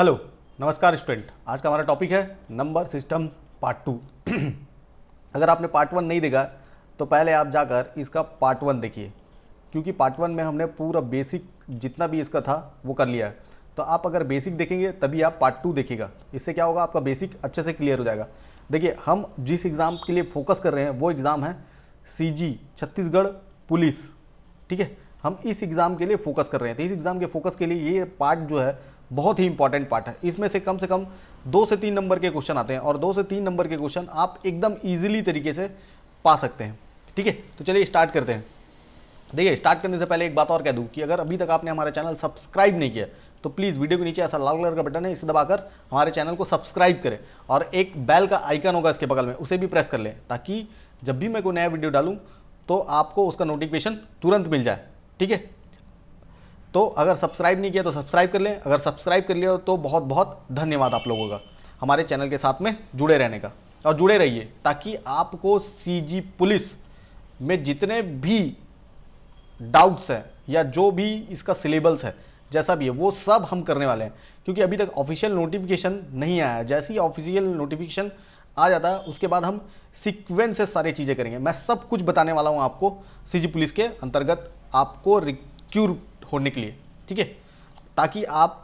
hello नमस्कार student आज का हमारा टॉपिक है नंबर सिस्टम पार्ट टू अगर आपने पार्ट वन नहीं देखा तो पहले आप जाकर इसका पार्ट वन देखिए क्योंकि पार्ट वन में हमने पूरा बेसिक जितना भी इसका था वो कर लिया है तो आप अगर बेसिक देखेंगे तभी आप पार्ट टू देखिएगा इससे क्या होगा आपका बेसिक अच्छे से क्लियर हो जाएगा देखिए हम जिस एग्ज़ाम के लिए फोकस कर रहे हैं वो एग्ज़ाम है सी छत्तीसगढ़ पुलिस ठीक है हम इस एग्ज़ाम के लिए फोकस कर रहे हैं तो इस एग्ज़ाम के फोकस के लिए ये पार्ट जो है बहुत ही इंपॉर्टेंट पार्ट है इसमें से कम से कम दो से तीन नंबर के क्वेश्चन आते हैं और दो से तीन नंबर के क्वेश्चन आप एकदम ईजिली तरीके से पा सकते हैं ठीक है तो चलिए स्टार्ट करते हैं देखिए स्टार्ट करने से पहले एक बात और कह दूँ कि अगर अभी तक आपने हमारा चैनल सब्सक्राइब नहीं किया तो प्लीज़ वीडियो के नीचे ऐसा लाल कलर का बटन है इसे दबाकर हमारे चैनल को सब्सक्राइब करें और एक बैल का आइकन होगा इसके बगल में उसे भी प्रेस कर लें ताकि जब भी मैं कोई नया वीडियो डालूँ तो आपको उसका नोटिफिकेशन तुरंत मिल जाए ठीक है तो अगर सब्सक्राइब नहीं किया तो सब्सक्राइब कर लें अगर सब्सक्राइब कर लिया तो बहुत बहुत धन्यवाद आप लोगों का हमारे चैनल के साथ में जुड़े रहने का और जुड़े रहिए ताकि आपको सीजी पुलिस में जितने भी डाउट्स हैं या जो भी इसका सिलेबस है जैसा भी है वो सब हम करने वाले हैं क्योंकि अभी तक ऑफिशियल नोटिफिकेशन नहीं आया जैसे ही ऑफिशियल नोटिफिकेशन आ जाता है उसके बाद हम सिक्वेंस से सारी चीज़ें करेंगे मैं सब कुछ बताने वाला हूँ आपको सीजी पुलिस के अंतर्गत आपको क्यूर होने के लिए ठीक है ताकि आप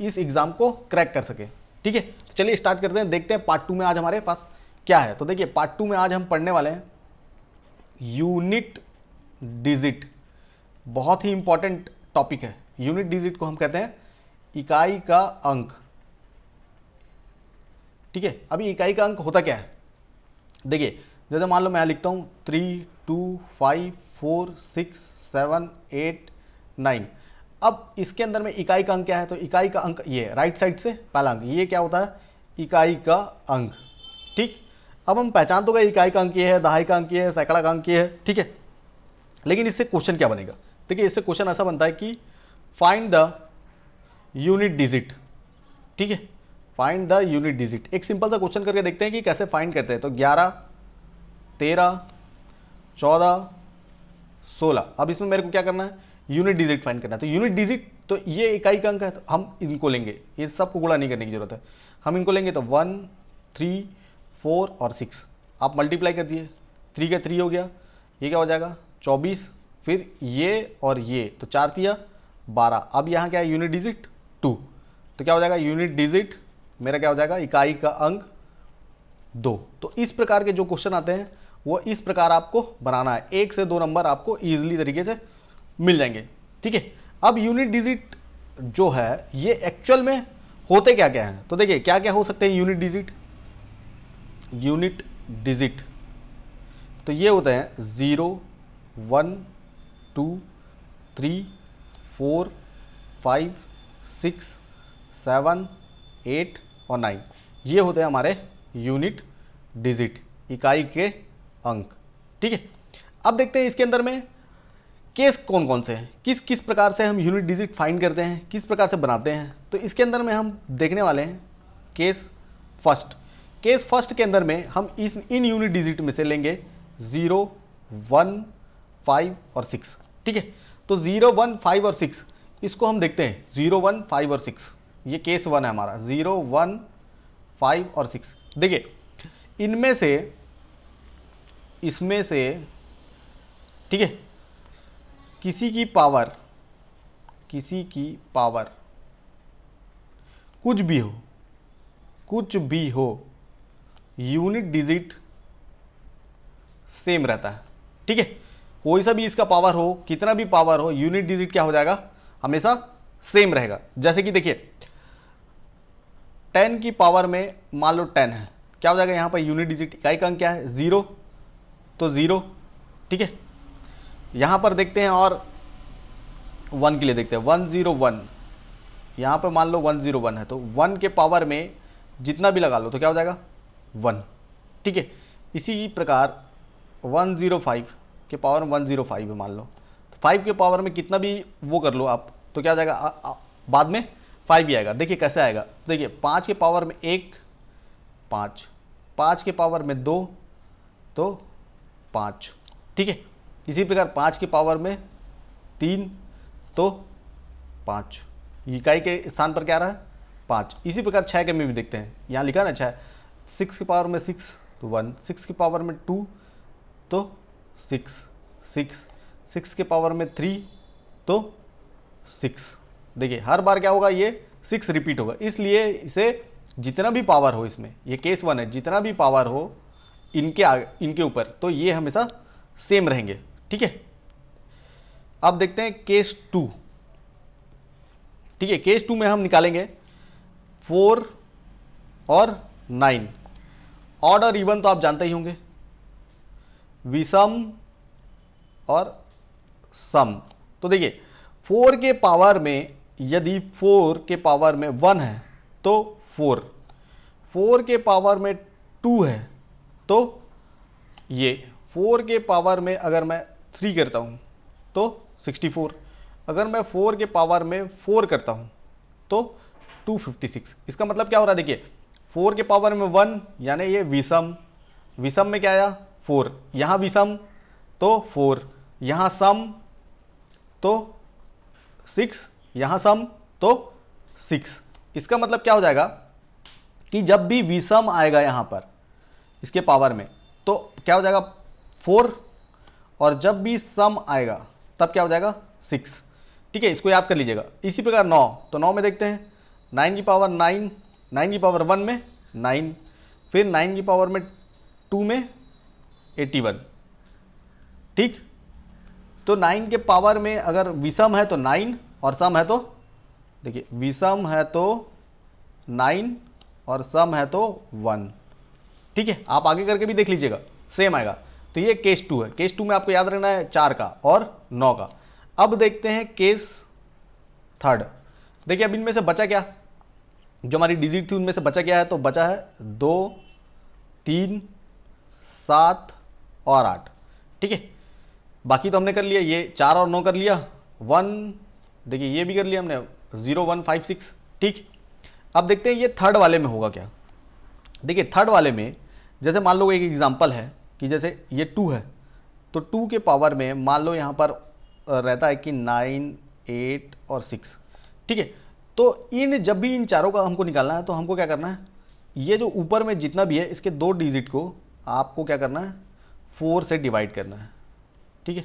इस एग्ज़ाम को क्रैक कर सके ठीक है तो चलिए स्टार्ट करते हैं देखते हैं पार्ट टू में आज हमारे पास क्या है तो देखिए पार्ट टू में आज हम पढ़ने वाले हैं यूनिट डिजिट बहुत ही इंपॉर्टेंट टॉपिक है यूनिट डिजिट को हम कहते हैं इकाई का अंक ठीक है अभी इकाई का अंक होता क्या है देखिए जैसे मान लो मैं लिखता हूँ three two five four six seven eight nine अब इसके अंदर में इकाई का अंक क्या है तो इकाई का अंक ये राइट साइड से पहला अंक ये क्या होता है इकाई का अंक ठीक अब हम पहचान तो गए इकाई का अंक ये है दहाई का अंक ये है सैकड़ा का अंक ये है ठीक है लेकिन इससे क्वेश्चन क्या बनेगा देखिए इससे क्वेश्चन ऐसा बनता है कि फाइंड द यूनिट डिजिट ठीक है फाइंड द यूनिट डिजिट एक सिंपल सा क्वेश्चन करके देखते हैं कि कैसे फाइंड करते हैं तो ग्यारह तेरह चौदह सोलह अब इसमें मेरे को क्या करना है यूनिट डिजिट फाइंड करना है तो यूनिट डिजिट तो ये इकाई का अंक है तो हम इनको लेंगे ये सबको गुड़ा नहीं करने की जरूरत है हम इनको लेंगे तो वन थ्री फोर और सिक्स आप मल्टीप्लाई कर दिए थ्री का थ्री हो गया ये क्या हो जाएगा चौबीस फिर ये और ये तो चार दिया बारह अब यहाँ क्या है यूनिट डिजिट टू तो क्या हो जाएगा यूनिट डिजिट मेरा क्या हो जाएगा इकाई का अंक दो तो इस प्रकार के जो क्वेश्चन आते हैं वो इस प्रकार आपको बनाना है एक से दो नंबर आपको ईजिली तरीके से मिल जाएंगे ठीक है अब यूनिट डिजिट जो है ये एक्चुअल में होते क्या क्या हैं तो देखिए क्या क्या हो सकते हैं यूनिट डिजिट यूनिट डिजिट तो ये होते हैं zero one two three four five six seven eight और नाइन ये होते हैं हमारे यूनिट डिजिट इकाई के अंक ठीक है अब देखते हैं इसके अंदर में केस कौन कौन से हैं किस किस प्रकार से हम यूनिट डिजिट फाइंड करते हैं किस प्रकार से बनाते हैं तो इसके अंदर में हम देखने वाले हैं केस फर्स्ट केस फर्स्ट के अंदर में हम इस इन यूनिट डिजिट में से लेंगे ज़ीरो वन फाइव और सिक्स ठीक है तो ज़ीरो वन फाइव और सिक्स इसको हम देखते हैं ज़ीरो वन फाइव और सिक्स ये केस वन है हमारा ज़ीरो वन फाइव और सिक्स देखिए इनमें से इसमें से ठीक है किसी की पावर किसी की पावर कुछ भी हो कुछ भी हो यूनिट डिजिट सेम रहता है ठीक है कोई सा भी इसका पावर हो कितना भी पावर हो यूनिट डिजिट क्या हो जाएगा हमेशा सेम रहेगा जैसे कि देखिए टेन की पावर में मान लो टेन है क्या हो जाएगा यहां पर यूनिट डिजिट इकाई का अंक क्या है ज़ीरो तो ज़ीरो ठीक है यहाँ पर देखते हैं और वन के लिए देखते हैं वन ज़ीरो वन यहाँ पर मान लो वन ज़ीरो वन है तो वन के पावर में जितना भी लगा लो तो क्या हो जाएगा वन ठीक है इसी प्रकार वन ज़ीरो फाइव के पावर में वन ज़ीरो फाइव है मान लो तो फाइव के पावर में कितना भी वो कर लो आप तो क्या हो जाएगा आ, आ, बाद में फाइव ही आएगा देखिए कैसे आएगा देखिए पाँच के पावर में एक पाँच पाँच के पावर में दो तो पाँच ठीक है इसी प्रकार पाँच के पावर में तीन तो पाँच इकाई के स्थान पर क्या रहा है पाँच इसी प्रकार छः के में भी देखते हैं यहाँ लिखा ना छः सिक्स तो तो के पावर में सिक्स तो वन सिक्स के पावर में टू तो सिक्स सिक्स सिक्स के पावर में थ्री तो सिक्स देखिए हर बार क्या होगा ये सिक्स रिपीट होगा इसलिए इसे जितना भी पावर हो इसमें ये केस वन है जितना भी पावर हो इनके आगे इनके ऊपर तो ये हमेशा सेम रहेंगे ठीक है अब देखते हैं केस टू ठीक है केस टू में हम निकालेंगे फोर और नाइन ऑड और इवन तो आप जानते ही होंगे विषम और सम तो देखिए फोर के पावर में यदि फोर के पावर में वन है तो फोर फोर के पावर में टू है तो ये फोर के पावर में अगर मैं थ्री करता हूँ तो सिक्सटी फोर अगर मैं फोर के पावर में फोर करता हूँ तो टू फिफ्टी सिक्स इसका मतलब क्या हो रहा है देखिए फोर के पावर में वन यानी ये विषम विषम में क्या आया फोर यहाँ विषम तो फोर यहाँ सम तो सिक्स यहाँ सम तो सिक्स इसका मतलब क्या हो जाएगा कि जब भी विषम आएगा यहाँ पर इसके पावर में तो क्या हो जाएगा फोर और जब भी सम आएगा तब क्या हो जाएगा सिक्स ठीक है इसको याद कर लीजिएगा इसी प्रकार नौ तो नौ में देखते हैं नाइन की पावर नाइन नाइन की पावर वन में नाइन फिर नाइन की पावर में टू में एट्टी वन ठीक तो नाइन के पावर में अगर विषम है तो नाइन और सम है तो देखिए विषम है तो नाइन और सम है तो वन ठीक है आप आगे करके भी देख लीजिएगा सेम आएगा तो ये केस टू है केस टू में आपको याद रखना है चार का और नौ का अब देखते हैं केस थर्ड देखिए अब इनमें से बचा क्या जो हमारी डिजिट थी उनमें से बचा क्या है तो बचा है दो तीन सात और आठ ठीक है बाकी तो हमने कर लिया ये चार और नौ कर लिया वन देखिए ये भी कर लिया हमने ज़ीरो वन फाइव सिक्स ठीक अब देखते हैं ये थर्ड वाले में होगा क्या देखिए थर्ड वाले में जैसे मान लो एक एग्जाम्पल है कि जैसे ये टू है तो टू के पावर में मान लो यहाँ पर रहता है कि नाइन एट और सिक्स ठीक है तो इन जब भी इन चारों का हमको निकालना है तो हमको क्या करना है ये जो ऊपर में जितना भी है इसके दो डिजिट को आपको क्या करना है फोर से डिवाइड करना है ठीक है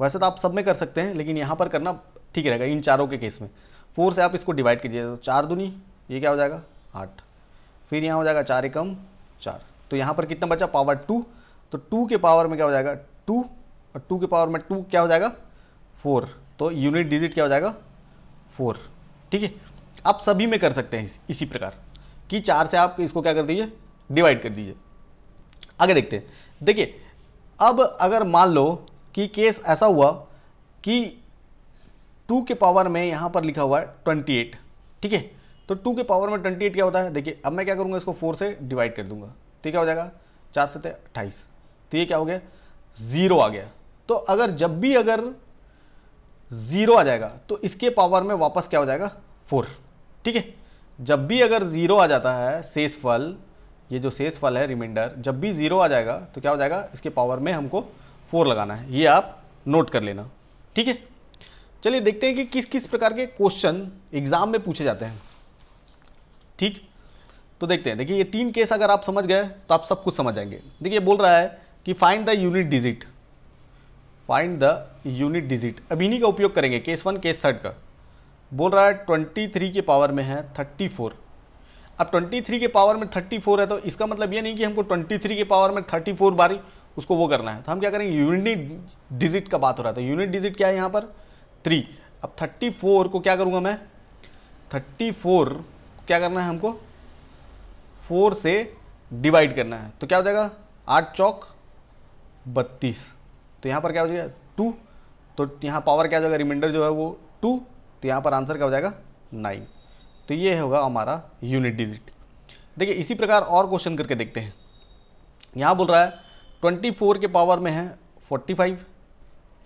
वैसे तो आप सब में कर सकते हैं लेकिन यहाँ पर करना ठीक रहेगा इन चारों के केस में फोर से आप इसको डिवाइड कीजिए तो चार दूनी ये क्या हो जाएगा आठ फिर यहाँ हो जाएगा चार एकम चार तो यहाँ पर कितना बचा पावर टू तो टू के पावर में क्या हो जाएगा टू और टू के पावर में टू क्या हो जाएगा फोर तो यूनिट डिजिट क्या हो जाएगा फोर ठीक है आप सभी में कर सकते हैं इसी प्रकार कि चार से आप इसको क्या कर दीजिए डिवाइड कर दीजिए आगे देखते हैं देखिए अब अगर मान लो कि केस ऐसा हुआ कि टू के पावर में यहाँ पर लिखा हुआ है ट्वेंटी एट ठीक है तो टू के पावर में ट्वेंटी एट क्या होता है देखिए अब मैं क्या करूँगा इसको फोर से डिवाइड कर दूंगा तो क्या हो जाएगा चार सत्य अट्ठाईस तो ये क्या हो गया ज़ीरो आ गया तो अगर जब भी अगर ज़ीरो आ जाएगा तो इसके पावर में वापस क्या हो जाएगा फोर ठीक है जब भी अगर ज़ीरो आ जाता है शेष फल ये जो शेष फल है रिमाइंडर जब भी ज़ीरो आ जाएगा तो क्या हो जाएगा इसके पावर में हमको फोर लगाना है ये आप नोट कर लेना ठीक है चलिए देखते हैं कि किस किस प्रकार के क्वेश्चन एग्ज़ाम में पूछे जाते हैं ठीक तो देखते हैं देखिए ये तीन केस अगर आप समझ गए तो आप सब कुछ समझ जाएंगे देखिए बोल रहा है कि find the unit digit find the unit digit अब इन्हीं का उपयोग करेंगे केस वन केस थर्ड का बोल रहा है ट्वेंटी थ्री के पावर में है थर्टी फोर अब ट्वेंटी थ्री के पावर में थर्टी फोर है तो इसका मतलब ये नहीं कि हमको ट्वेंटी थ्री के पावर में थर्टी फोर बारी उसको वो करना है तो हम क्या करेंगे यूनिट डिजिट का बात हो रहा है तो यूनिट डिजिट क्या है यहाँ पर थ्री अब थर्टी फोर को क्या करूँगा मैं थर्टी फोर क्या करना है हमको फोर से डिवाइड करना है तो क्या हो जाएगा आठ चौक बत्तीस तो यहाँ पर क्या हो जाएगा टू तो यहाँ पावर क्या हो जाएगा रिमाइंडर जो है वो टू तो यहाँ पर आंसर क्या हो जाएगा नाइन तो ये होगा हमारा यूनिट डिजिट देखिए इसी प्रकार और क्वेश्चन करके देखते हैं यहाँ बोल रहा है ट्वेंटी फोर के पावर में है फोर्टी फाइव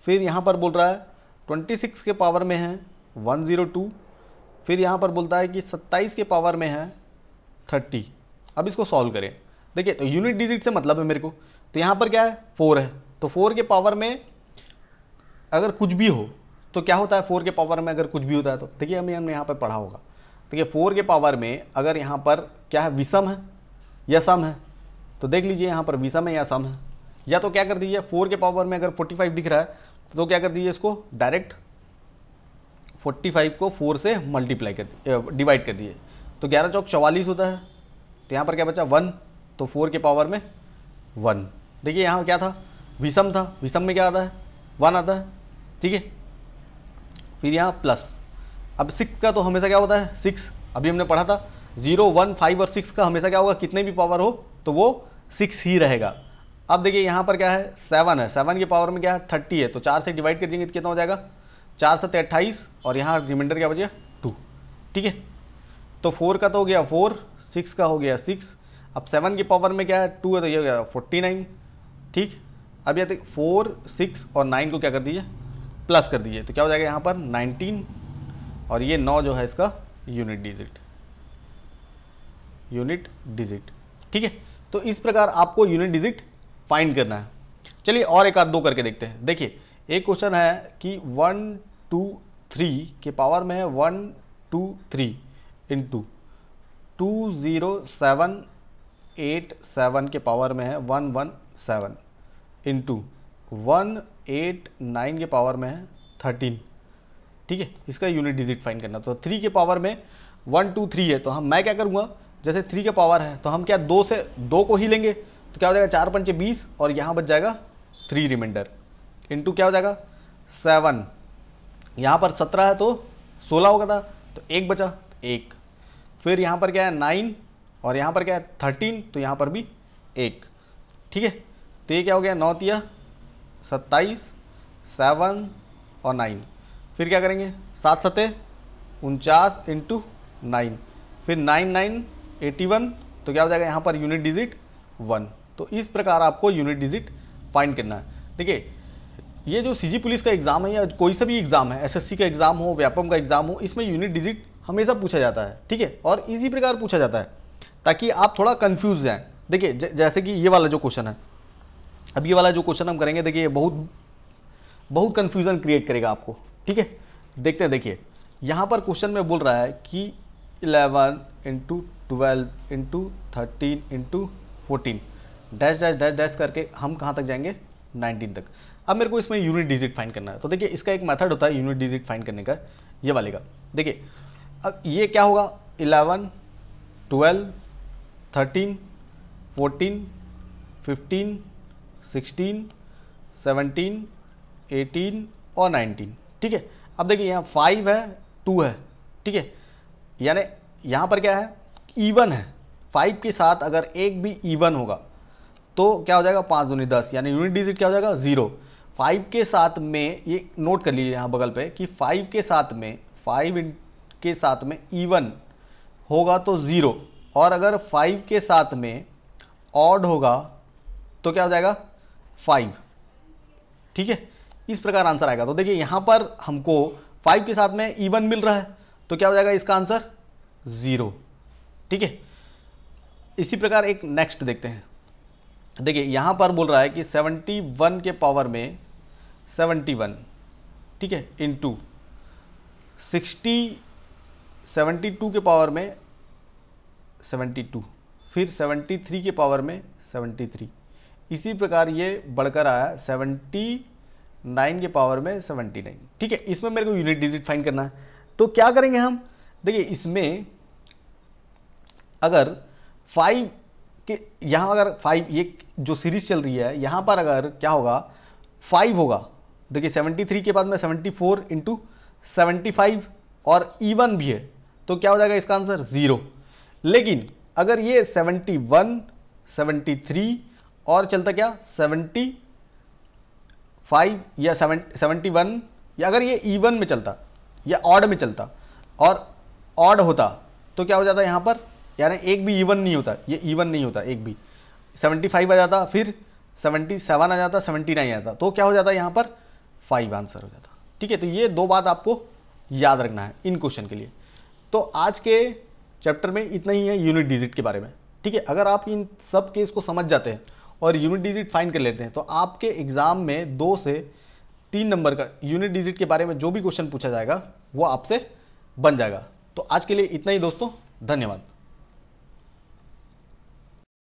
फिर यहाँ पर बोल रहा है ट्वेंटी सिक्स के पावर में है वन ज़ीरो टू फिर यहाँ पर बोलता है कि सत्ताईस के पावर में है थर्टी अब इसको सॉल्व करें देखिए तो यूनिट डिजिट से मतलब है मेरे को तो यहाँ पर क्या है फोर है तो फोर के पावर में अगर कुछ भी हो तो क्या होता है फोर के पावर में अगर कुछ भी होता है तो देखिए हमें हमने यहाँ पर पढ़ा होगा देखिए फोर के पावर में अगर यहाँ पर क्या है विषम है या सम है तो देख लीजिए यहाँ पर विषम है या सम है या तो क्या कर दीजिए फोर के पावर में अगर फोर्टी फाइव दिख रहा है तो क्या कर दीजिए इसको डायरेक्ट फोर्टी फाइव को फोर से मल्टीप्लाई कर डिवाइड कर दीजिए तो ग्यारह चौक चवालीस होता है तो यहाँ पर क्या बचा वन तो फोर के पावर में वन देखिए यहाँ क्या था विषम था विषम में क्या आता है वन आता है ठीक है फिर यहाँ प्लस अब सिक्स का तो हमेशा क्या होता है सिक्स अभी हमने पढ़ा था जीरो वन फाइव और सिक्स का हमेशा क्या होगा कितने भी पावर हो तो वो सिक्स ही रहेगा अब देखिए यहाँ पर क्या है सेवन है सेवन के पावर में क्या है थर्टी है तो चार से डिवाइड कर देंगे तो कितना हो जाएगा चार सत्य अट्ठाईस और यहाँ रिमाइंडर क्या बचेगा टू ठीक है तो फोर का तो हो गया फोर सिक्स का हो गया सिक्स अब सेवन की पावर में क्या है टू है तो ये हो गया फोर्टी नाइन ठीक अब यह फोर तो सिक्स और नाइन को क्या कर दीजिए प्लस कर दीजिए तो क्या हो जाएगा यहाँ पर नाइनटीन और ये नौ जो है इसका यूनिट डिजिट यूनिट डिजिट ठीक है तो इस प्रकार आपको यूनिट डिजिट फाइंड करना है चलिए और एक आध दो करके देखते हैं देखिए एक क्वेश्चन है कि वन टू थ्री के पावर में है one two three into two zero seven eight seven के पावर में है one one seven into one eight nine के पावर में है थर्टीन ठीक है इसका यूनिट डिजिट फाइंड करना तो थ्री के पावर में वन टू थ्री है तो हम मैं क्या करूँगा जैसे थ्री के पावर है तो हम क्या दो से दो को ही लेंगे तो क्या हो जाएगा चार पंचे बीस और यहाँ बच जाएगा थ्री रिमाइंडर इंटू क्या हो जाएगा सेवन यहाँ पर सत्रह है तो सोलह होगा था तो एक बचा तो एक फिर यहाँ पर क्या है नाइन और यहाँ पर क्या है थर्टीन तो यहाँ पर भी एक ठीक है तो ये क्या हो गया नौतिया सत्ताईस सेवन और नाइन फिर क्या करेंगे सात सतह उनचास इंटू नाइन फिर नाइन नाइन एटी वन तो क्या हो जाएगा यहाँ पर यूनिट डिजिट वन तो इस प्रकार आपको यूनिट डिजिट फाइंड करना है ठीक है ये जो सीजी पुलिस का एग्ज़ाम है या कोई सा भी एग्ज़ाम है एसएससी का एग्ज़ाम हो व्यापम का एग्ज़ाम हो इसमें यूनिट डिजिट हमेशा पूछा जाता है ठीक है और इसी प्रकार पूछा जाता है ताकि आप थोड़ा कन्फ्यूज जाएँ देखिए जैसे कि ये वाला जो क्वेश्चन है अब ये वाला जो क्वेश्चन हम करेंगे देखिए बहुत बहुत कन्फ्यूज़न क्रिएट करेगा आपको ठीक है देखते हैं देखिए यहाँ पर क्वेश्चन में बोल रहा है कि eleven into twelve into thirteen into fourteen dash dash dash dash करके हम कहाँ तक जाएंगे नाइनटीन तक अब मेरे को इसमें यूनिट डिजिट फाइंड करना है तो देखिए इसका एक मेथड होता है यूनिट डिजिट फाइंड करने का ये वाले का देखिए अब ये क्या होगा 11, 12, thirteen fourteen fifteen sixteen seventeen eighteen और नाइनटीन ठीक है अब देखिए यहाँ फाइव है टू है ठीक है यानी यहाँ पर क्या है ईवन है फाइव के साथ अगर एक भी ईवन होगा तो क्या हो जाएगा पाँच दूनी दस यानी यूनिट डिजिट क्या हो जाएगा ज़ीरो फाइव के साथ में ये नोट कर लीजिए यहाँ बगल पे कि फाइव के साथ में फाइव इन के साथ में इवन होगा तो ज़ीरो और अगर फाइव के साथ में ऑड होगा तो क्या हो जाएगा फाइव ठीक है इस प्रकार आंसर आएगा तो देखिए यहाँ पर हमको फाइव के साथ में इवन मिल रहा है तो क्या हो जाएगा इसका आंसर ज़ीरो ठीक है इसी प्रकार एक नेक्स्ट देखते हैं देखिए यहाँ पर बोल रहा है कि सेवेंटी वन के पावर में सेवेंटी वन ठीक है into sixty seventy two के पावर में सेवेंटी टू फिर सेवेंटी थ्री के पावर में सेवेंटी थ्री इसी प्रकार ये बढ़कर आया सेवेंटी नाइन के पावर में सेवेंटी नाइन ठीक है इसमें मेरे को यूनिट डिजिट फाइंड करना है तो क्या करेंगे हम देखिए इसमें अगर फाइव के यहाँ अगर फाइव ये जो सीरीज चल रही है यहाँ पर अगर क्या होगा फाइव होगा देखिए सेवेंटी थ्री के बाद में seventy four into seventy five और इवन भी है तो क्या हो जाएगा इसका आंसर ज़ीरो लेकिन अगर ये 71, 73 और चलता क्या 75 या 70, 71 या अगर ये ईवन में चलता या ऑड में चलता और ऑड होता तो क्या हो जाता यहाँ पर यानी एक भी ईवन नहीं होता ये ईवन नहीं होता एक भी 75 आ जाता फिर 77 आ जाता 79 आ जाता तो क्या हो जाता यहाँ पर फाइव आंसर हो जाता ठीक है तो ये दो बात आपको याद रखना है इन क्वेश्चन के लिए तो आज के चैप्टर में इतना ही है यूनिट डिजिट के बारे में ठीक है अगर आप इन सब केस को समझ जाते हैं और यूनिट डिजिट फाइंड कर लेते हैं तो आपके एग्ज़ाम में दो से तीन नंबर का यूनिट डिजिट के बारे में जो भी क्वेश्चन पूछा जाएगा वो आपसे बन जाएगा तो आज के लिए इतना ही दोस्तों धन्यवाद